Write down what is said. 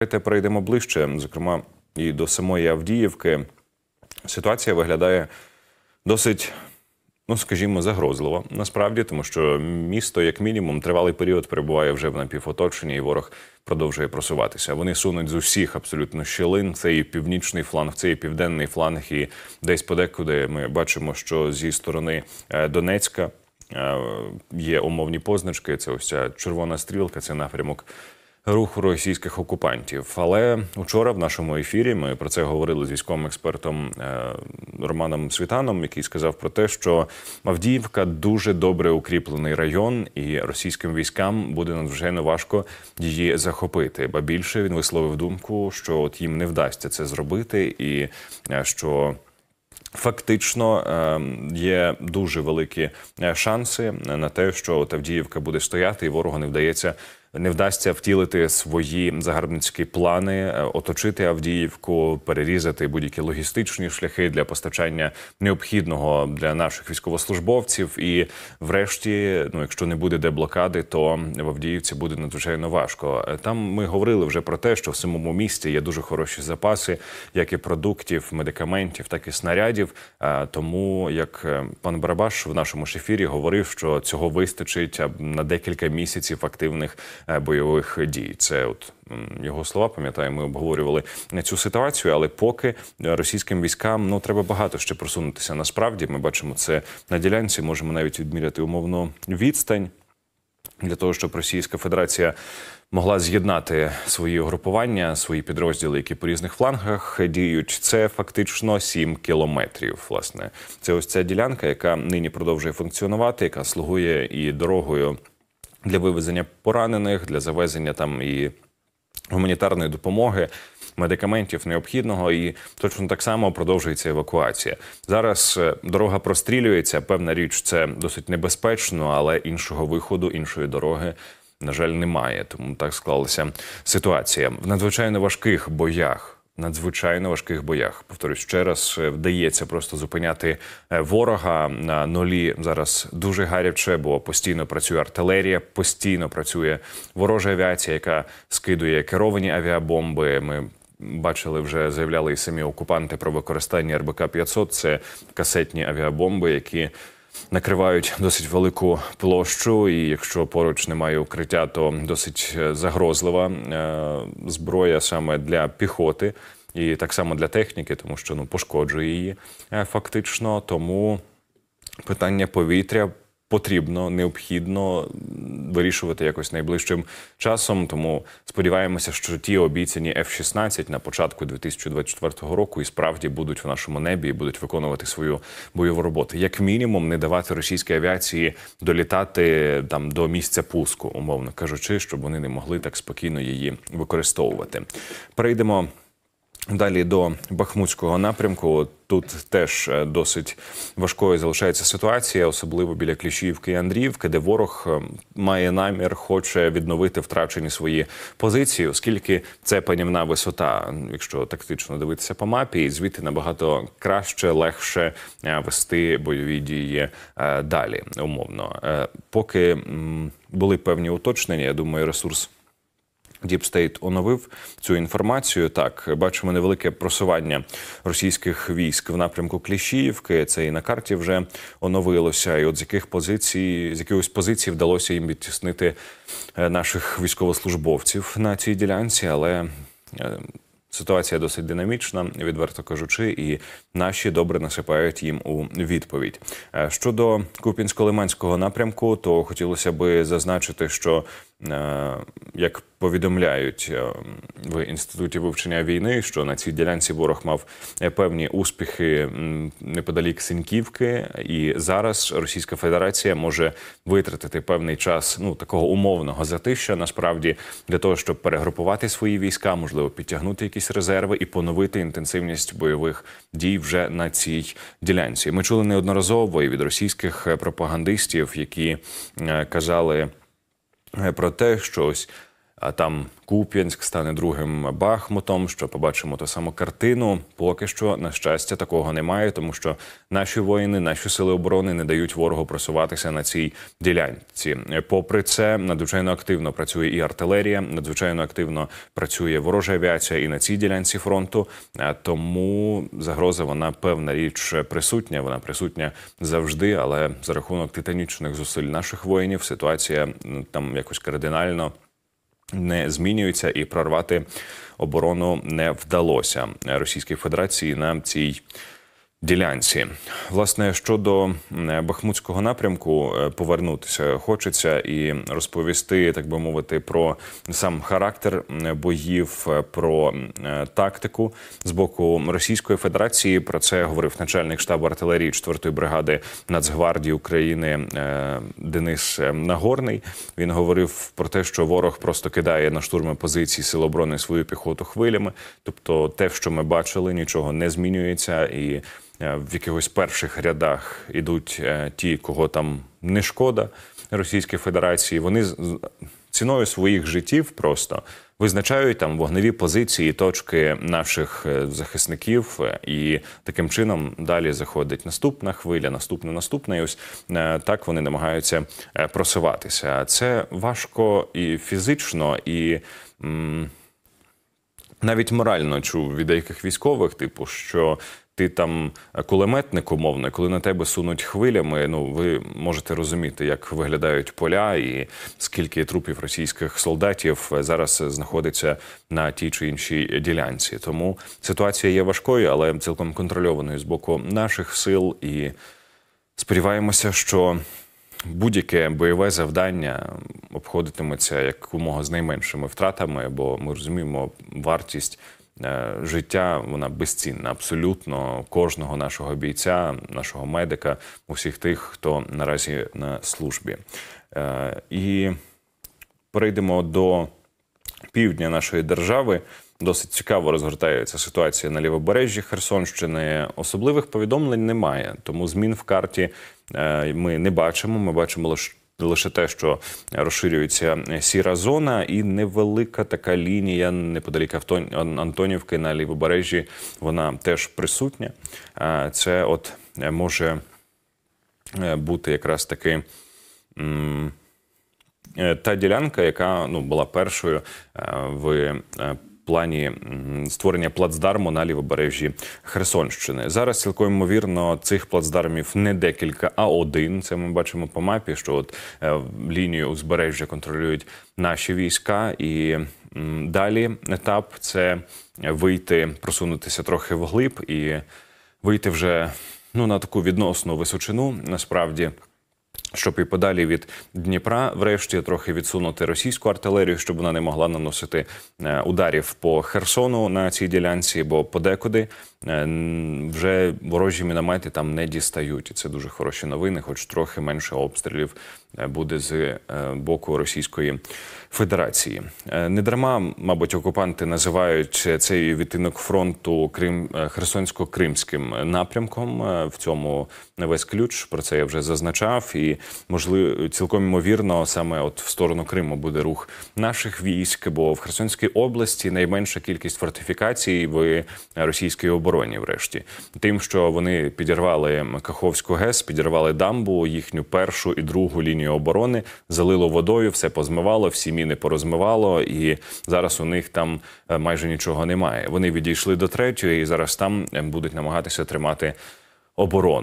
Давайте перейдемо ближче, зокрема, і до самої Авдіївки. Ситуація виглядає досить, ну скажімо, загрозливо насправді, тому що місто, як мінімум, тривалий період перебуває вже в напівоточенні, і ворог продовжує просуватися. Вони сунуть з усіх абсолютно щілин. Це і північний фланг, це і південний фланг, і десь подекуди ми бачимо, що зі сторони е, Донецька. Е, є умовні позначки. Це ось ця червона стрілка, це напрямок руху російських окупантів. Але вчора в нашому ефірі ми про це говорили з військовим експертом е, Романом Світаном, який сказав про те, що Авдіївка дуже добре укріплений район, і російським військам буде надзвичайно важко її захопити. Ба більше він висловив думку, що от їм не вдасться це зробити, і е, що. Фактично ем, є дуже великі е, шанси на те, що Тавдіївка буде стояти, і ворогу не вдається не вдасться втілити свої загарбницькі плани, е, оточити Авдіївку, перерізати будь-які логістичні шляхи для постачання необхідного для наших військовослужбовців. І, врешті, ну якщо не буде деблокади, то в Авдіївці буде надзвичайно важко. Е, там ми говорили вже про те, що в самому місті є дуже хороші запаси, як і продуктів, медикаментів, так і снарядів. Е, тому як пан Барабаш в нашому шефірі говорив, що цього вистачить на декілька місяців активних. Е, бойових дій. Це от його слова, пам'ятаю, ми обговорювали цю ситуацію, але поки російським військам ну треба багато ще просунутися. Насправді ми бачимо це на ділянці. Можемо навіть відміряти умовно відстань для того, щоб Російська Федерація. Могла з'єднати свої групування, свої підрозділи, які по різних флангах діють. Це фактично 7 кілометрів. Власне, це ось ця ділянка, яка нині продовжує функціонувати, яка слугує і дорогою для вивезення поранених, для завезення там і гуманітарної допомоги. Медикаментів необхідного і точно так само продовжується евакуація. Зараз е, дорога прострілюється. Певна річ, це досить небезпечно, але іншого виходу, іншої дороги, на жаль, немає. Тому так склалася ситуація в надзвичайно важких боях надзвичайно важких боях. Повторюсь, ще раз е, вдається просто зупиняти е, ворога на нолі. Зараз дуже гаряче, бо постійно працює артилерія, постійно працює ворожа авіація, яка скидує керовані авіабомби. Ми Бачили, вже заявляли і самі окупанти про використання РБК 500 Це касетні авіабомби, які накривають досить велику площу, і якщо поруч немає укриття, то досить е, загрозлива е, зброя саме для піхоти, і так само для техніки, тому що ну пошкоджує її е, фактично. Тому питання повітря потрібно, необхідно вирішувати якось найближчим часом. Тому сподіваємося, що ті обіцяні F-16 на початку 2024 року і справді будуть в нашому небі і будуть виконувати свою бойову роботу. Як мінімум, не давати російській авіації долітати там до місця пуску, умовно кажучи, щоб вони не могли так спокійно її використовувати. Перейдемо. Далі до Бахмутського напрямку тут теж е, досить важкою залишається ситуація, особливо біля Кліщівки і Андріївки, де ворог е, має намір, хоче відновити втрачені свої позиції, оскільки це панівна висота, якщо тактично дивитися по мапі, і звідти набагато краще, легше е, вести бойові дії далі. Умовно, поки були певні уточнення, я думаю, ресурс. Діпстейт оновив цю інформацію. Так бачимо невелике просування російських військ в напрямку Кліщіївки. Це і на карті вже оновилося. І от з яких позицій, з якихось позицій вдалося їм відтіснити е, наших військовослужбовців на цій ділянці, але е, Ситуація досить динамічна, відверто кажучи, і наші добре насипають їм у відповідь. Е, щодо Купінсько-Лиманського напрямку, то хотілося би зазначити, що е, як повідомляють е, в інституті вивчення війни, що на цій ділянці ворог мав певні успіхи неподалік Синьківки, і зараз Російська Федерація може витратити певний час ну такого умовного затища, насправді для того, щоб перегрупувати свої війська, можливо, підтягнути якісь якісь резерви і поновити інтенсивність бойових дій вже на цій ділянці. Ми чули неодноразово і від російських е, пропагандистів, які е, казали е, про те, що ось. А там Куп'янськ стане другим Бахмутом. Що побачимо ту саму картину. Поки що, на щастя, такого немає, тому що наші воїни, наші сили оборони не дають ворогу просуватися на цій ділянці. Попри це, надзвичайно активно працює і артилерія, надзвичайно активно працює ворожа авіація і на цій ділянці фронту. Тому загроза вона певна річ присутня. Вона присутня завжди, але за рахунок титанічних зусиль наших воїнів ситуація ну, там якось кардинально не змінюється і прорвати оборону не вдалося Російській Федерації на цій ділянці. Власне щодо Бахмутського напрямку, е, повернутися хочеться і розповісти, так би мовити, про сам характер боїв, е, про е, тактику з боку Російської Федерації. Про це говорив начальник штабу артилерії 4-ї бригади Нацгвардії України Денис Нагорний. Він говорив про те, що ворог просто кидає на штурми позиції Сил оборони свою піхоту хвилями, тобто те, що ми бачили, нічого не змінюється і. Е, в якихось перших рядах ідуть е, ті, кого там не шкода Російської Федерації. Вони ціною своїх життів просто визначають там вогневі позиції, точки наших е, захисників, і таким чином далі заходить наступна хвиля, наступна, наступна. І Ось так вони намагаються просуватися. Це важко і фізично і. Навіть морально чув від деяких військових, типу, що ти там е, кулеметник умовно, коли на тебе сунуть хвилями. Ну ви можете розуміти, як виглядають поля, і скільки трупів російських солдатів е, зараз е, знаходиться на тій чи іншій ділянці. Тому ситуація є важкою, але цілком контрольованою з боку наших сил. І сподіваємося, що. Будь-яке бойове завдання обходитиметься якомога з найменшими втратами, бо ми розуміємо вартість Е, життя вона безцінна абсолютно кожного нашого бійця, нашого медика, усіх тих, хто наразі на службі. Е, і перейдемо до півдня нашої держави. Досить цікаво розгортається ситуація на лівобережжі Херсонщини. Особливих повідомлень немає, тому змін в карті е, ми не бачимо. Ми бачимо лише лише те, що розширюється сіра зона, і невелика така лінія неподалік Антонівки на лівобережжі. Вона теж присутня. Це от е, може е, бути якраз таки. Е, та ділянка, яка ну була першою в плані створення плацдарму на лівобережжі Херсонщини. Зараз цілком ймовірно цих плацдармів не декілька, а один. Це ми бачимо по мапі, що от е, лінію узбережжя контролюють наші війська і. Далі етап це вийти, просунутися трохи вглиб і вийти вже ну на таку відносну височину. Насправді щоб і подалі від Дніпра, врешті, трохи відсунути російську артилерію, щоб вона не могла наносити е, ударів по Херсону на цій ділянці, бо подекуди е, вже ворожі міномети там не дістають. І це дуже хороші новини, хоч трохи менше обстрілів е, буде з боку Російської Федерації. Не дарма, мабуть, окупанти називають цей відтинок фронту Крим Херсонсько-Кримським напрямком. В цьому весь ключ про це я вже зазначав і можливо, цілком ймовірно, саме от в сторону Криму буде рух наших військ, бо в Херсонській області найменша кількість фортифікацій в російській обороні, врешті, тим, що вони підірвали Каховську ГЕС, підірвали дамбу, їхню першу і другу лінію оборони, залило водою, все позмивало, всі міни порозмивало, і зараз у них там е, майже нічого немає. Вони відійшли до третьої, і зараз там е, будуть намагатися тримати оборону.